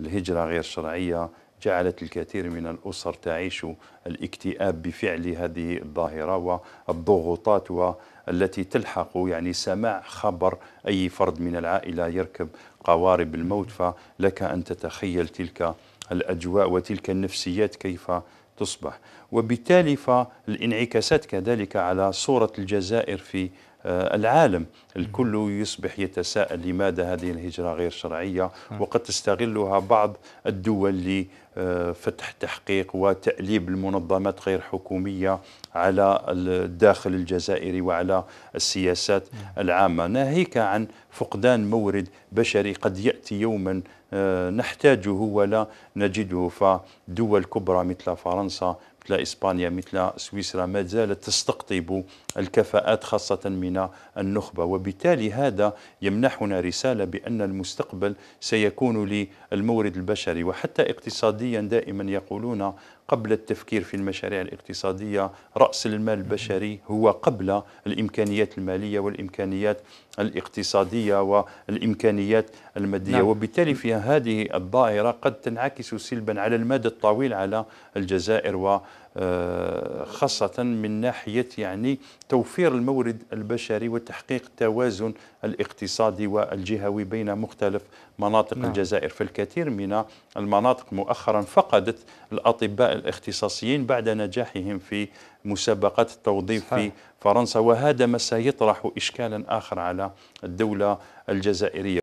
الهجرة غير شرعية جعلت الكثير من الأسر تعيش الاكتئاب بفعل هذه الظاهرة والضغوطات التي تلحق يعني سماع خبر أي فرد من العائلة يركب قوارب الموت فلك أن تتخيل تلك الأجواء وتلك النفسيات كيف تصبح وبالتالي فالانعكاسات كذلك على صورة الجزائر في آه، العالم الكل يصبح يتساءل لماذا هذه الهجرة غير شرعية وقد تستغلها بعض الدول لفتح تحقيق وتأليب المنظمات غير حكومية على الداخل الجزائري وعلى السياسات العامة ناهيك عن فقدان مورد بشري قد يأتي يوما آه، نحتاجه ولا نجده فدول كبرى مثل فرنسا مثل إسبانيا مثل سويسرا ما زالت تستقطب الكفاءات خاصة من النخبة وبالتالي هذا يمنحنا رسالة بأن المستقبل سيكون للمورد البشري وحتى اقتصاديا دائما يقولون قبل التفكير في المشاريع الاقتصادية رأس المال البشري هو قبل الإمكانيات المالية والإمكانيات الاقتصادية والإمكانيات المادية نعم. وبالتالي في هذه الظاهرة قد تنعكس سلبا على المدى الطويل على الجزائر و آه، خاصة من ناحية يعني توفير المورد البشري وتحقيق التوازن الاقتصادي والجهوي بين مختلف مناطق نعم. الجزائر فالكثير من المناطق مؤخرا فقدت الأطباء الاختصاصيين بعد نجاحهم في مسابقات التوظيف صحيح. في فرنسا وهذا ما سيطرح إشكالا آخر على الدولة الجزائرية